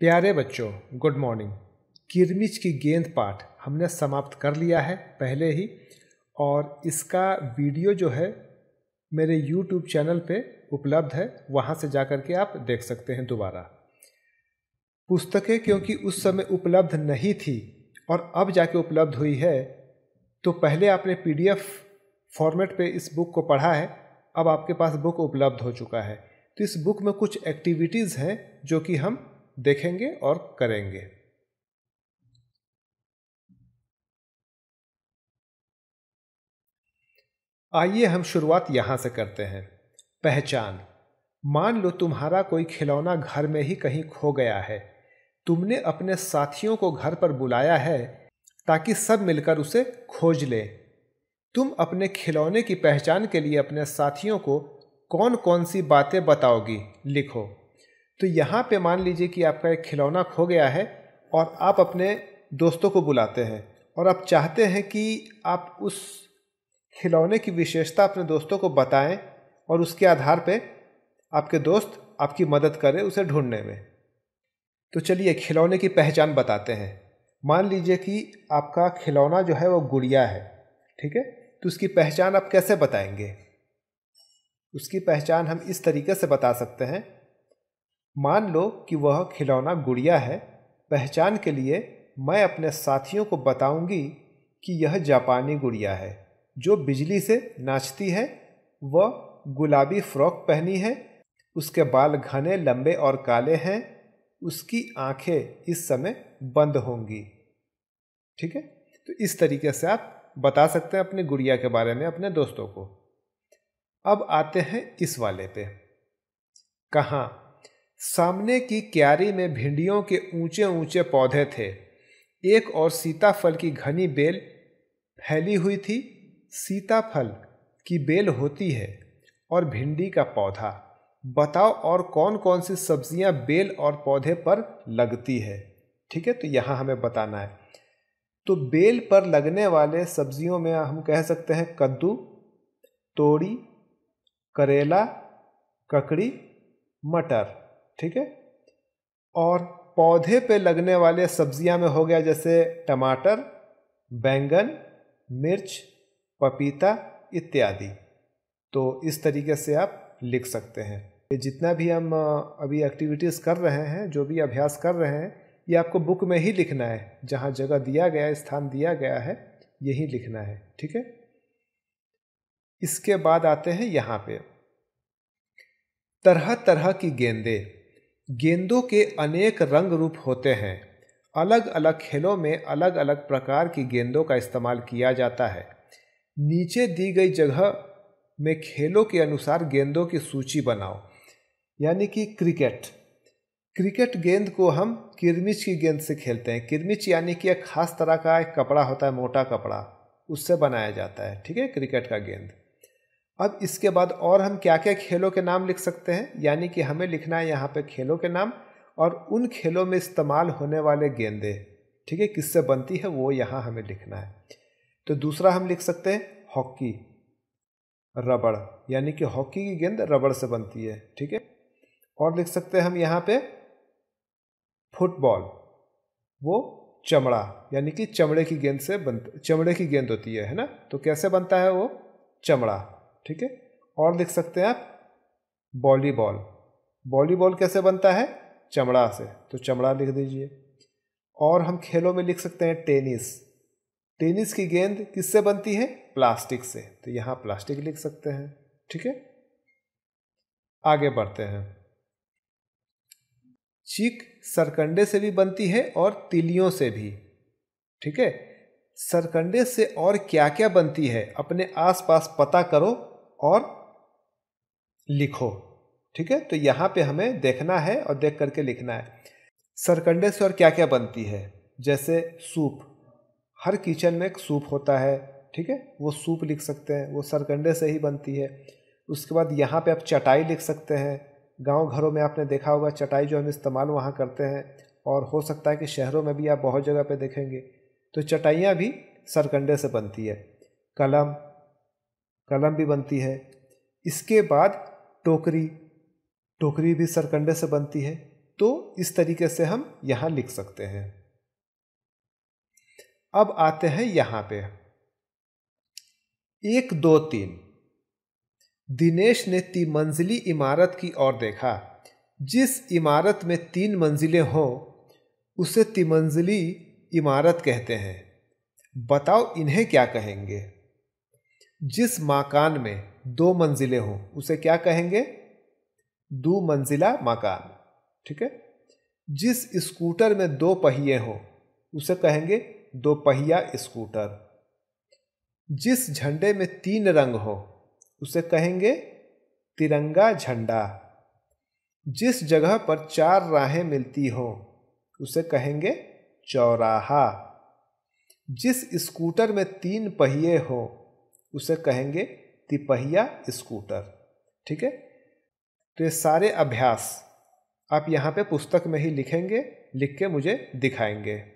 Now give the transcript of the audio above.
प्यारे बच्चों good morning किरमिच की गेंद पाठ हमने समाप्त कर लिया है पहले ही और इसका वीडियो जो है मेरे यूट्यूब चैनल पे उपलब्ध है वहाँ से जा कर के आप देख सकते हैं दोबारा पुस्तकें क्योंकि उस समय उपलब्ध नहीं थी और अब जाके उपलब्ध हुई है तो पहले आपने पीडीएफ फॉर्मेट पे इस बुक को पढ़ा है अब आपके पास बुक उपलब्ध हो चुका है तो इस बुक में कुछ एक्टिविटीज़ हैं जो कि हम देखेंगे और करेंगे आइए हम शुरुआत यहां से करते हैं पहचान मान लो तुम्हारा कोई खिलौना घर में ही कहीं खो गया है तुमने अपने साथियों को घर पर बुलाया है ताकि सब मिलकर उसे खोज ले तुम अपने खिलौने की पहचान के लिए अपने साथियों को कौन कौन सी बातें बताओगी लिखो तो यहाँ पे मान लीजिए कि आपका एक खिलौना खो गया है और आप अपने दोस्तों को बुलाते हैं और आप चाहते हैं कि आप उस खिलौने की विशेषता अपने दोस्तों को बताएं और उसके आधार पे आपके दोस्त आपकी मदद करें उसे ढूंढने में तो चलिए खिलौने की पहचान बताते हैं मान लीजिए कि आपका खिलौना जो है वो गुड़िया है ठीक है तो उसकी पहचान आप कैसे बताएंगे उसकी पहचान हम इस तरीके से बता सकते हैं मान लो कि वह खिलौना गुड़िया है पहचान के लिए मैं अपने साथियों को बताऊंगी कि यह जापानी गुड़िया है जो बिजली से नाचती है वह गुलाबी फ्रॉक पहनी है उसके बाल घने लंबे और काले हैं उसकी आंखें इस समय बंद होंगी ठीक है तो इस तरीके से आप बता सकते हैं अपने गुड़िया के बारे में अपने दोस्तों को अब आते हैं इस वाले पे कहाँ सामने की क्यारी में भिंडियों के ऊंचे ऊंचे पौधे थे एक और सीताफल की घनी बेल फैली हुई थी सीताफल की बेल होती है और भिंडी का पौधा बताओ और कौन कौन सी सब्जियां बेल और पौधे पर लगती है ठीक है तो यहाँ हमें बताना है तो बेल पर लगने वाले सब्जियों में हम कह सकते हैं कद्दू तोड़ी करेला ककड़ी मटर ठीक है और पौधे पे लगने वाले सब्जियां में हो गया जैसे टमाटर बैंगन मिर्च पपीता इत्यादि तो इस तरीके से आप लिख सकते हैं ये जितना भी हम अभी एक्टिविटीज़ कर रहे हैं जो भी अभ्यास कर रहे हैं ये आपको बुक में ही लिखना है जहाँ जगह दिया गया है स्थान दिया गया है यही लिखना है ठीक है इसके बाद आते हैं यहाँ पे तरह तरह की गेंदें गेंदों के अनेक रंग रूप होते हैं अलग अलग खेलों में अलग अलग प्रकार की गेंदों का इस्तेमाल किया जाता है नीचे दी गई जगह में खेलों के अनुसार गेंदों की सूची बनाओ यानी कि क्रिकेट क्रिकेट गेंद को हम किरमिच की गेंद से खेलते हैं किरमिच यानी कि एक खास तरह का एक कपड़ा होता है मोटा कपड़ा उससे बनाया जाता है ठीक है क्रिकेट का गेंद अब इसके बाद और हम क्या क्या खेलों के नाम लिख सकते हैं यानी कि हमें लिखना है यहाँ पे खेलों के नाम और उन खेलों में इस्तेमाल होने वाले गेंदे ठीक है किससे बनती है वो यहाँ हमें लिखना है तो दूसरा हम लिख सकते हैं हॉकी रबड़ यानी कि हॉकी की गेंद रबड़ से बनती है ठीक है और लिख सकते हैं हम यहाँ पे फुटबॉल वो चमड़ा यानी कि चमड़े की गेंद से बन चमड़े की गेंद होती है है ना तो कैसे बनता है वो चमड़ा ठीक है और लिख सकते हैं आप वॉलीबॉल वॉलीबॉल कैसे बनता है चमड़ा से तो चमड़ा लिख दीजिए और हम खेलों में लिख सकते हैं टेनिस टेनिस की गेंद किससे बनती है प्लास्टिक से तो यहाँ प्लास्टिक लिख सकते हैं ठीक है आगे बढ़ते हैं चीक सरकंडे से भी बनती है और तिलियों से भी ठीक है सरकंडे से और क्या क्या बनती है अपने आसपास पता करो और लिखो ठीक है तो यहाँ पे हमें देखना है और देख करके लिखना है सरकंडे से और क्या क्या बनती है जैसे सूप हर किचन में एक सूप होता है ठीक है वो सूप लिख सकते हैं वो सरकंडे से ही बनती है उसके बाद यहाँ पे आप चटाई लिख सकते हैं गांव घरों में आपने देखा होगा चटाई जो हम इस्तेमाल वहाँ करते हैं और हो सकता है कि शहरों में भी आप बहुत जगह पर देखेंगे तो चटाइयाँ भी सरकंडे से बनती है कलम कलम भी बनती है इसके बाद टोकरी टोकरी भी सरकंडे से बनती है तो इस तरीके से हम यहाँ लिख सकते हैं अब आते हैं यहाँ पे एक दो तीन दिनेश ने तिमंजिली इमारत की ओर देखा जिस इमारत में तीन मंजिलें हों उसे तिमंजिली इमारत कहते हैं बताओ इन्हें क्या कहेंगे जिस मकान में दो मंजिलें हों उसे क्या कहेंगे दो मंजिला मकान ठीक है जिस स्कूटर में दो पहिए हों उसे कहेंगे दो पहिया स्कूटर जिस झंडे में तीन रंग हो उसे कहेंगे तिरंगा झंडा जिस जगह पर चार राहें मिलती हों उसे कहेंगे चौराहा जिस स्कूटर में तीन पहिए हों उसे कहेंगे तिपहिया स्कूटर ठीक है तो ये सारे अभ्यास आप यहाँ पे पुस्तक में ही लिखेंगे लिख के मुझे दिखाएंगे